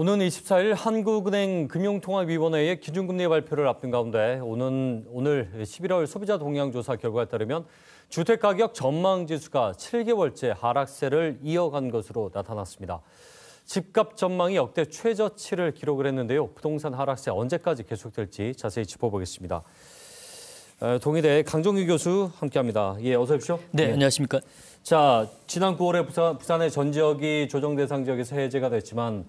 오는 24일 한국은행 금융통화위원회의 기준금리 발표를 앞둔 가운데 오는 오늘 11월 소비자 동향조사 결과에 따르면 주택가격 전망지수가 7개월째 하락세를 이어간 것으로 나타났습니다. 집값 전망이 역대 최저치를 기록을 했는데요. 부동산 하락세 언제까지 계속될지 자세히 짚어보겠습니다. 어, 동의대 강정규 교수 함께합니다. 예, 어서 오십시오. 네, 네, 안녕하십니까. 자, 지난 9월에 부산, 부산의 전 지역이 조정 대상 지역에서 해제가 됐지만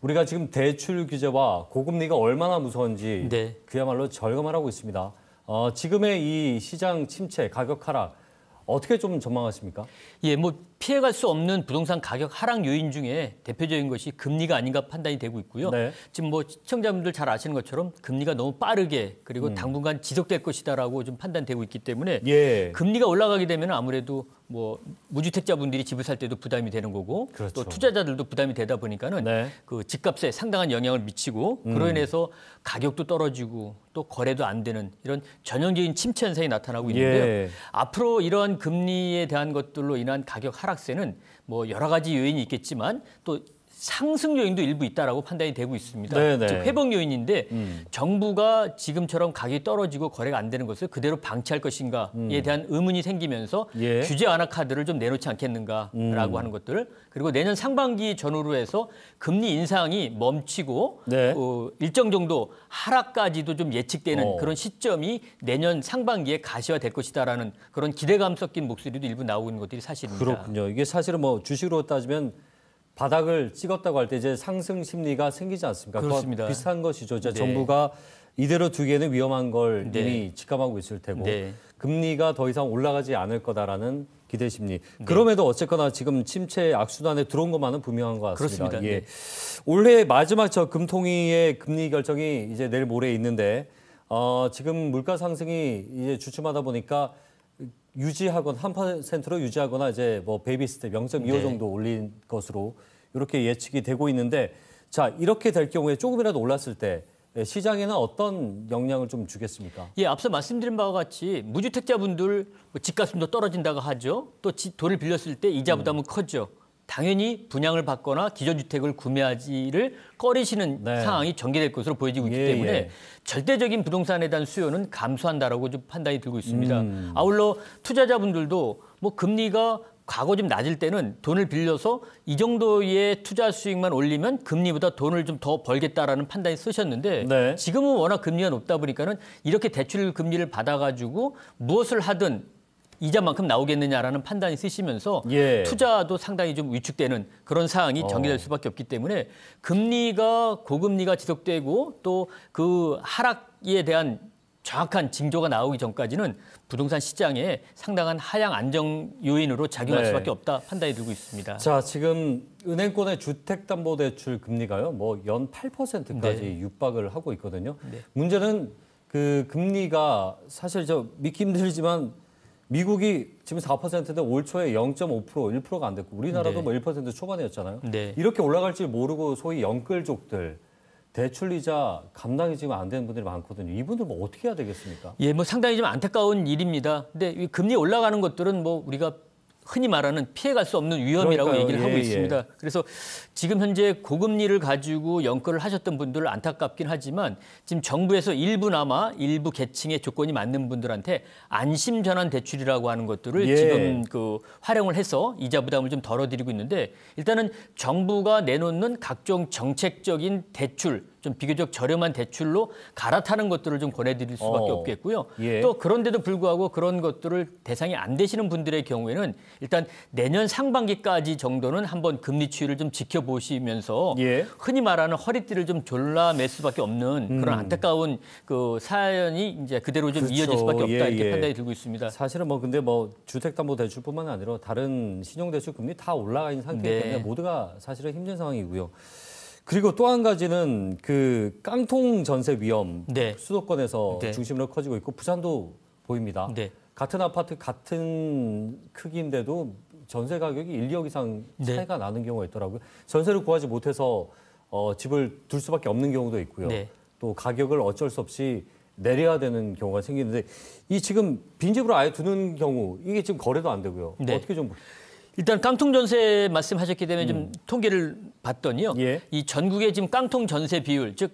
우리가 지금 대출 규제와 고금리가 얼마나 무서운지 네. 그야말로 절감하고 있습니다. 어, 지금의 이 시장 침체, 가격 하락 어떻게 좀 전망하십니까? 예, 뭐 피해갈 수 없는 부동산 가격 하락 요인 중에 대표적인 것이 금리가 아닌가 판단이 되고 있고요. 네. 지금 뭐 시청자분들 잘 아시는 것처럼 금리가 너무 빠르게 그리고 음. 당분간 지속될 것이다라고 좀 판단되고 있기 때문에 예. 금리가 올라가게 되면 아무래도 뭐 무주택자분들이 집을 살 때도 부담이 되는 거고 그렇죠. 또 투자자들도 부담이 되다 보니까는 네. 그 집값에 상당한 영향을 미치고 음. 그로 인해서 가격도 떨어지고 또 거래도 안 되는 이런 전형적인 침체 현상이 나타나고 있는데요. 예. 앞으로 이러한 금리에 대한 것들로 인한 가격 하락세는 뭐 여러 가지 요인이 있겠지만 또 상승 요인도 일부 있다라고 판단이 되고 있습니다. 네네. 네. 즉 회복 요인인데 음. 정부가 지금처럼 가격이 떨어지고 거래가 안 되는 것을 그대로 방치할 것인가에 음. 대한 의문이 생기면서 예. 규제 완화 카드를 좀 내놓지 않겠는가라고 음. 하는 것들 그리고 내년 상반기 전후로 해서 금리 인상이 멈추고 네. 어, 일정 정도 하락까지도 좀 예측되는 어. 그런 시점이 내년 상반기에 가시화될 것이다라는 그런 기대감 섞인 목소리도 일부 나오고 있는 것들이 사실입니다. 그렇군요. 이게 사실은 뭐 주식으로 따지면 바닥을 찍었다고 할 때 이제 상승 심리가 생기지 않습니까? 그렇습니다. 비슷한 것이죠. 이제 네. 정부가 이대로 두기에는 위험한 걸 네. 이미 직감하고 있을 테고 네. 금리가 더 이상 올라가지 않을 거다라는 기대 심리. 네. 그럼에도 어쨌거나 지금 침체 악순환에 들어온 것만은 분명한 것 같습니다. 그렇습니다. 예. 네. 올해 마지막 저 금통위의 금리 결정이 이제 내일 모레 있는데 어, 지금 물가 상승이 이제 주춤하다 보니까 유지하거나한퍼센트로 유지하거나 이제 뭐 베이비스텝 0.25 네. 정도 올린 것으로 이렇게 예측이 되고 있는데 자 이렇게 될 경우에 조금이라도 올랐을 때 예, 시장에는 어떤 영향을 좀 주겠습니까? 예, 앞서 말씀드린 바와 같이 무주택자분들 뭐집값은더 떨어진다고 하죠. 또 집, 돈을 빌렸을 때 이자 부담은 음. 커죠. 당연히 분양을 받거나 기존 주택을 구매하지를 꺼리시는 네. 상황이 전개될 것으로 보여지고 있기 예, 때문에 예. 절대적인 부동산에 대한 수요는 감소한다라고 좀 판단이 들고 있습니다. 음. 아울러 투자자분들도 뭐 금리가 과거 좀 낮을 때는 돈을 빌려서 이 정도의 투자 수익만 올리면 금리보다 돈을 좀 더 벌겠다라는 판단이 쓰셨는데 네. 지금은 워낙 금리가 높다 보니까는 이렇게 대출 금리를 받아가지고 무엇을 하든 이자만큼 나오겠느냐라는 판단이 쓰시면서 예. 투자도 상당히 좀 위축되는 그런 상황이 어. 전개될 수밖에 없기 때문에 금리가 고금리가 지속되고 또 그 하락에 대한 정확한 징조가 나오기 전까지는 부동산 시장에 상당한 하향 안정 요인으로 작용할 네. 수밖에 없다 판단이 들고 있습니다. 자, 지금 은행권의 주택담보대출 금리가요, 뭐 연 8%까지 네. 육박을 하고 있거든요. 네. 문제는 그 금리가 사실 저 믿기 힘들지만 미국이 지금 4%인데 올 초에 0.5% 1%가 안 됐고 우리나라도 네. 뭐1% 초반이었잖아요. 네. 이렇게 올라갈 줄 모르고 소위 영끌족들 대출이자 감당이 지금 안 되는 분들이 많거든요. 이분들 뭐 어떻게 해야 되겠습니까? 예, 뭐 상당히 좀 안타까운 일입니다. 근데 금리 올라가는 것들은 뭐 우리가 흔히 말하는 피해갈 수 없는 위험이라고 그러니까요. 얘기를 하고 예, 예. 있습니다. 그래서 지금 현재 고금리를 가지고 연끌을 하셨던 분들 안타깝긴 하지만 지금 정부에서 일부나마 일부 계층의 조건이 맞는 분들한테 안심 전환 대출이라고 하는 것들을 예. 지금 그 활용을 해서 이자 부담을 좀 덜어드리고 있는데 일단은 정부가 내놓는 각종 정책적인 대출 좀 비교적 저렴한 대출로 갈아타는 것들을 좀 권해드릴 수밖에 어. 없겠고요. 예. 또 그런데도 불구하고 그런 것들을 대상이 안 되시는 분들의 경우에는 일단 내년 상반기까지 정도는 한번 금리 추이를 좀 지켜보시면서 예. 흔히 말하는 허리띠를 좀 졸라맬 수밖에 없는 음. 그런 안타까운 그 사연이 이제 그대로 좀 그렇죠. 이어질 수밖에 없다 예, 이렇게 예. 판단이 들고 있습니다. 사실은 뭐 근데 뭐 주택담보대출뿐만 아니라 다른 신용대출 금리 다 올라가 있는 상태이기 네. 때문에 네. 모두가 사실은 힘든 상황이고요. 그리고 또 한 가지는 그 깡통 전세 위험 네. 수도권에서 네. 중심으로 커지고 있고 부산도 보입니다. 네. 같은 아파트 같은 크기인데도 전세 가격이 1, 2억 이상 네. 차이가 나는 경우가 있더라고요. 전세를 구하지 못해서 어, 집을 둘 수밖에 없는 경우도 있고요. 네. 또 가격을 어쩔 수 없이 내려야 되는 경우가 생기는데 이 지금 빈집으로 아예 두는 경우 이게 지금 거래도 안 되고요. 네. 어떻게 좀 일단 깡통 전세 말씀하셨기 때문에 좀 음. 통계를 봤더니요. 예. 이 전국의 지금 깡통 전세 비율, 즉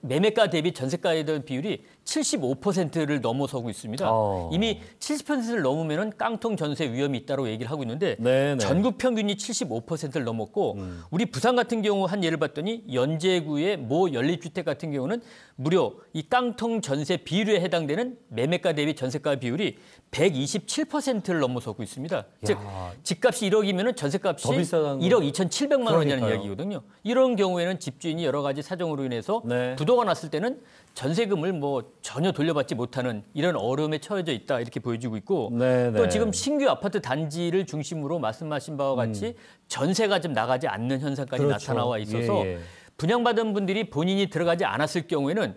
매매가 대비 전세가에 대한 비율이 75%를 넘어서고 있습니다. 어. 이미 70%를 넘으면 깡통 전세 위험이 있다고 얘기를 하고 있는데 네네. 네. 전국 평균이 75%를 넘었고 음. 우리 부산 같은 경우 한 예를 봤더니 연제구의 모 연립주택 같은 경우는 무려 이 깡통 전세 비율에 해당되는 매매가 대비 전세가 비율이 127%를 넘어서고 있습니다. 야. 즉 집값이 1억이면 전세값이 1억 2,700만 원이라는 이야기거든요. 이런 경우에는 집주인이 여러 가지 사정으로 인해서 네. 부도가 났을 때는 전세금을 뭐 전혀 돌려받지 못하는 이런 어려움에 처해져 있다 이렇게 보여지고 있고 네네. 또 네. 지금 신규 아파트 단지를 중심으로 말씀하신 바와 음. 같이 음. 전세가 좀 나가지 않는 현상까지 그렇죠. 나타나와 예, 있어서 예, 예. 분양받은 분들이 본인이 들어가지 않았을 경우에는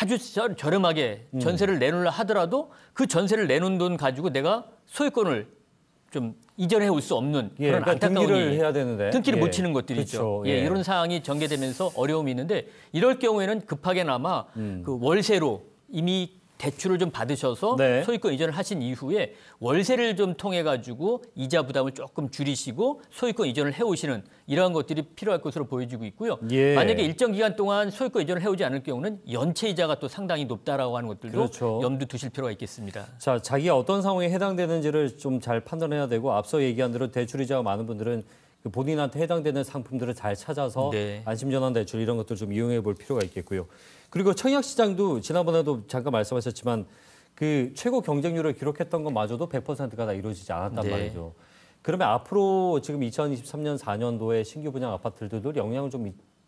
아주 저렴하게 음. 전세를 내놓으려 하더라도 그 전세를 내놓은 돈 가지고 내가 소유권을 좀 이전해 올 수 없는 예, 그런 그러니까 안타까운 등기를 해야 되는데 등기를 예, 못 치는 것들이죠. 그렇죠, 예. 이런 상황이 전개되면서 어려움이 있는데 이럴 경우에는 급하게나마 음. 그 월세로 이미 대출을 좀 받으셔서 네. 소유권 이전을 하신 이후에 월세를 좀 통해 가지고 이자 부담을 조금 줄이시고 소유권 이전을 해오시는 이러한 것들이 필요할 것으로 보여지고 있고요. 예. 만약에 일정 기간 동안 소유권 이전을 해오지 않을 경우는 연체 이자가 또 상당히 높다라고 하는 것들도 그렇죠. 염두 두실 필요가 있겠습니다. 자, 자기가 어떤 상황에 해당되는지를 좀 잘 판단해야 되고 앞서 얘기한 대로 대출 이자가 많은 분들은 본인한테 해당되는 상품들을 잘 찾아서 네. 안심전환 대출 이런 것들 좀 이용해 볼 필요가 있겠고요. 그리고 청약 시장도 지난번에도 잠깐 말씀하셨지만 그 최고 경쟁률을 기록했던 것마저도 100%가 다 이루어지지 않았단 네. 말이죠. 그러면 앞으로 지금 2023년 4년도에 신규 분양 아파트들도 영향을 좀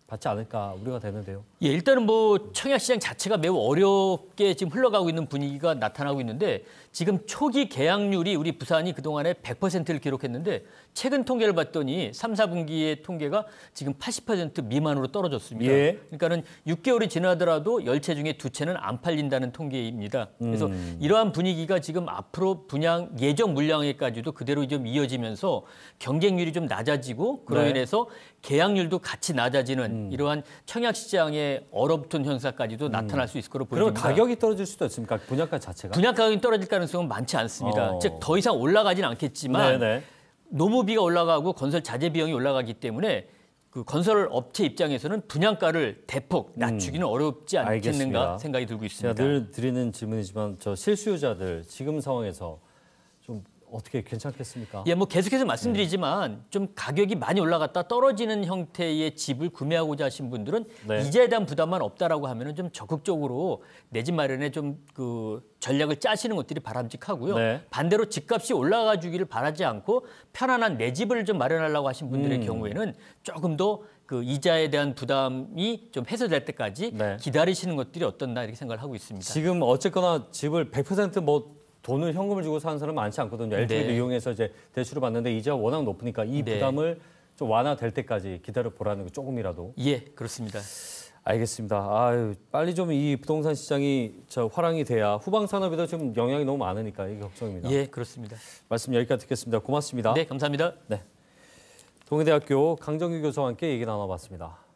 받지 않을까 우려가 되는데요. 예, 일단은 뭐 청약 시장 자체가 매우 어렵게 지금 흘러가고 있는 분위기가 나타나고 있는데 지금 초기 계약률이 우리 부산이 그동안에 100%를 기록했는데 최근 통계를 봤더니 3, 4분기의 통계가 지금 80% 미만으로 떨어졌습니다. 예. 그러니까는 6개월이 지나더라도 10채 중에 2채는 안 팔린다는 통계입니다. 그래서 음. 이러한 분위기가 지금 앞으로 분양 예정 물량에까지도 그대로 좀 이어지면서 경쟁률이 좀 낮아지고 그로 네. 인해서 계약률도 같이 낮아지는 음. 이러한 청약 시장의 얼어붙은 현상까지도 음. 나타날 수 있을 거로 보입니다. 그럼 가격이 떨어질 수도 있습니까? 분양가 자체가? 분양가 격이 떨어질 가능성은 많지 않습니다. 어. 즉더 이상 올라가진 않겠지만 네네. 네. 노무비가 올라가고 건설 자재 비용이 올라가기 때문에 그 건설 업체 입장에서는 분양가를 대폭 음. 낮추기는 음, 어렵지 않겠는가 알겠습니다. 생각이 들고 있습니다. 제가 늘 드리는 질문이지만 저 실수요자들 지금 상황에서 어떻게 괜찮겠습니까? 예, 뭐 계속해서 말씀드리지만 네. 좀 가격이 많이 올라갔다 떨어지는 형태의 집을 구매하고자 하신 분들은 네. 이자에 대한 부담만 없다라고 하면은 좀 적극적으로 내 집 마련에 좀 그 전략을 짜시는 것들이 바람직하고요. 네. 반대로 집값이 올라가 주기를 바라지 않고 편안한 내 집을 좀 마련하려고 하신 분들의 음. 경우에는 조금 더 그 이자에 대한 부담이 좀 해소될 때까지 네. 기다리시는 것들이 어떤나 이렇게 생각을 하고 있습니다. 지금 어쨌거나 집을 100%뭐 돈을 현금을 주고 사는 사람 많지 않거든요. LTV를 네. 이용해서 이제 대출을 받는데 이자 워낙 높으니까 이 네. 부담을 좀 완화될 때까지 기다려 보라는 거 조금이라도. 예, 그렇습니다. 알겠습니다. 아, 빨리 좀 이 부동산 시장이 저 화랑이 돼야 후방 산업에도 좀 영향이 너무 많으니까 이게 걱정입니다. 예, 그렇습니다. 말씀 여기까지 듣겠습니다. 고맙습니다. 네, 감사합니다. 네. 동해대학교 강정규 교수와 함께 얘기 나눠봤습니다.